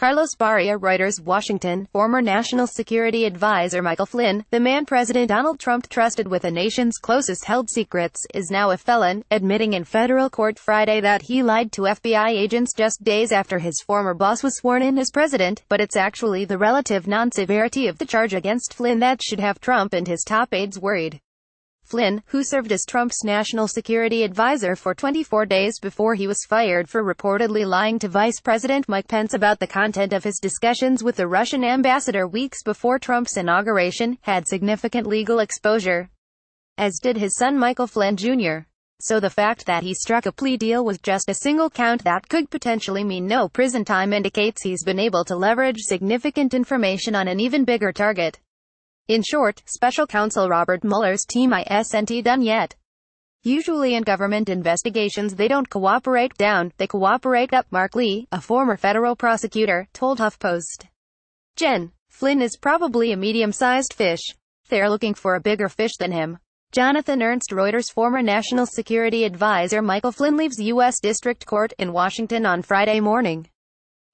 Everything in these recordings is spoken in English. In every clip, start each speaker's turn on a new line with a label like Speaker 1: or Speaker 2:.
Speaker 1: Carlos Barria Reuters Washington, former National Security Advisor Michael Flynn, the man President Donald Trump trusted with the nation's closest held secrets, is now a felon, admitting in federal court Friday that he lied to FBI agents just days after his former boss was sworn in as president, but it's actually the relative non-severity of the charge against Flynn that should have Trump and his top aides worried. Flynn, who served as Trump's national security advisor for 24 days before he was fired for reportedly lying to Vice President Mike Pence about the content of his discussions with the Russian ambassador weeks before Trump's inauguration, had significant legal exposure, as did his son Michael Flynn Jr. So the fact that he struck a plea deal with just a single count that could potentially mean no prison time indicates he's been able to leverage significant information on an even bigger target. In short, special counsel Robert Mueller's team isn't done yet. Usually in government investigations they don't cooperate down, they cooperate up, Mark Lee, a former federal prosecutor, told HuffPost. Jen. Flynn is probably a medium-sized fish. They're looking for a bigger fish than him. Jonathan Ernst Reuters former national security advisor Michael Flynn leaves U.S. District Court in Washington on Friday morning.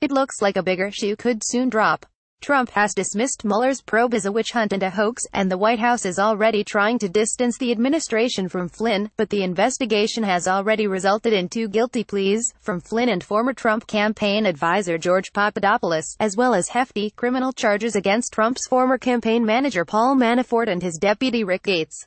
Speaker 1: It looks like a bigger shoe could soon drop. Trump has dismissed Mueller's probe as a witch hunt and a hoax, and the White House is already trying to distance the administration from Flynn, but the investigation has already resulted in two guilty pleas, from Flynn and former Trump campaign advisor George Papadopoulos, as well as hefty criminal charges against Trump's former campaign manager Paul Manafort and his deputy Rick Gates.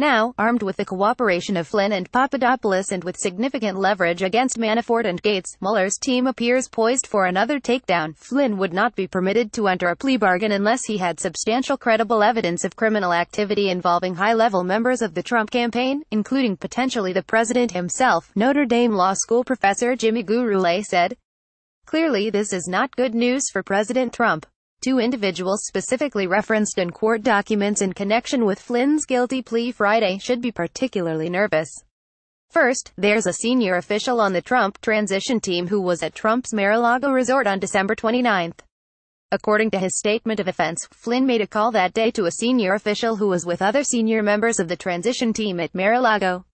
Speaker 1: Now, armed with the cooperation of Flynn and Papadopoulos and with significant leverage against Manafort and Gates, Mueller's team appears poised for another takedown. Flynn would not be permitted to enter a plea bargain unless he had substantial credible evidence of criminal activity involving high-level members of the Trump campaign, including potentially the president himself, Notre Dame Law School professor Jimmy Gurule said. Clearly this is not good news for President Trump. Two individuals specifically referenced in court documents in connection with Flynn's guilty plea Friday should be particularly nervous. First, there's a senior official on the Trump transition team who was at Trump's Mar-a-Lago resort on December 29. According to his statement of offense, Flynn made a call that day to a senior official who was with other senior members of the transition team at Mar-a-Lago.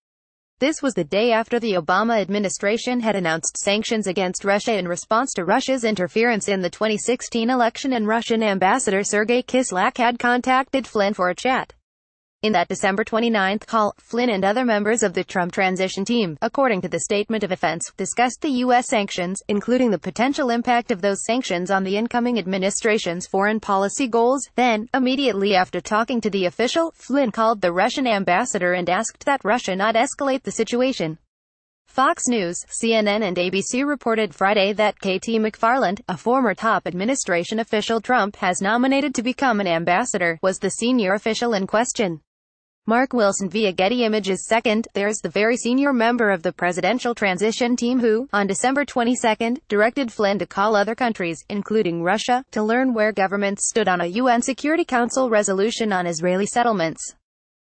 Speaker 1: This was the day after the Obama administration had announced sanctions against Russia in response to Russia's interference in the 2016 election and Russian ambassador Sergei Kislyak had contacted Flynn for a chat. In that December 29th call, Flynn and other members of the Trump transition team, according to the statement of offense, discussed the U.S. sanctions, including the potential impact of those sanctions on the incoming administration's foreign policy goals. Then, immediately after talking to the official, Flynn called the Russian ambassador and asked that Russia not escalate the situation. Fox News, CNN and ABC reported Friday that KT McFarland, a former top administration official Trump has nominated to become an ambassador, was the senior official in question. Mark Wilson via Getty Images second, there's the very senior member of the presidential transition team who, on December 22, directed Flynn to call other countries, including Russia, to learn where governments stood on a UN Security Council resolution on Israeli settlements.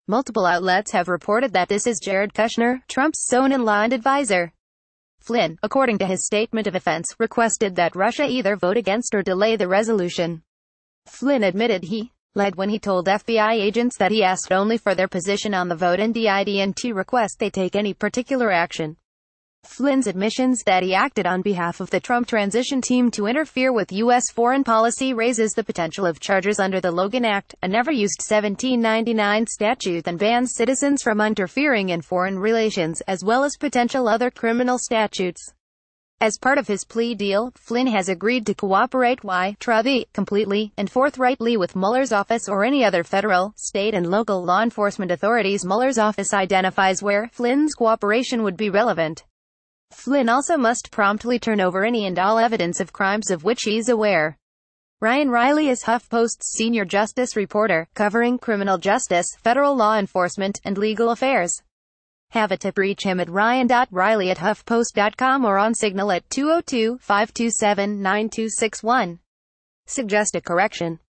Speaker 1: Multiple outlets have reported that this is Jared Kushner, Trump's son-in-law and advisor. Flynn, according to his statement of offense, requested that Russia either vote against or delay the resolution. Flynn admitted he led when he told FBI agents that he asked only for their position on the vote and the IDNT request they take any particular action. Flynn's admissions that he acted on behalf of the Trump transition team to interfere with U.S. foreign policy raises the potential of charges under the Logan Act, a never-used 1799 statute that bans citizens from interfering in foreign relations, as well as potential other criminal statutes. As part of his plea deal, Flynn has agreed to cooperate y travi completely and forthrightly with Mueller's office or any other federal, state and local law enforcement authorities Mueller's office identifies where Flynn's cooperation would be relevant. Flynn also must promptly turn over any and all evidence of crimes of which he is aware. Ryan Riley is HuffPost's senior justice reporter, covering criminal justice, federal law enforcement, and legal affairs. Have tip? reach him at ryan.riley at huffpost.com or on signal at 202-527-9261. Suggest a correction.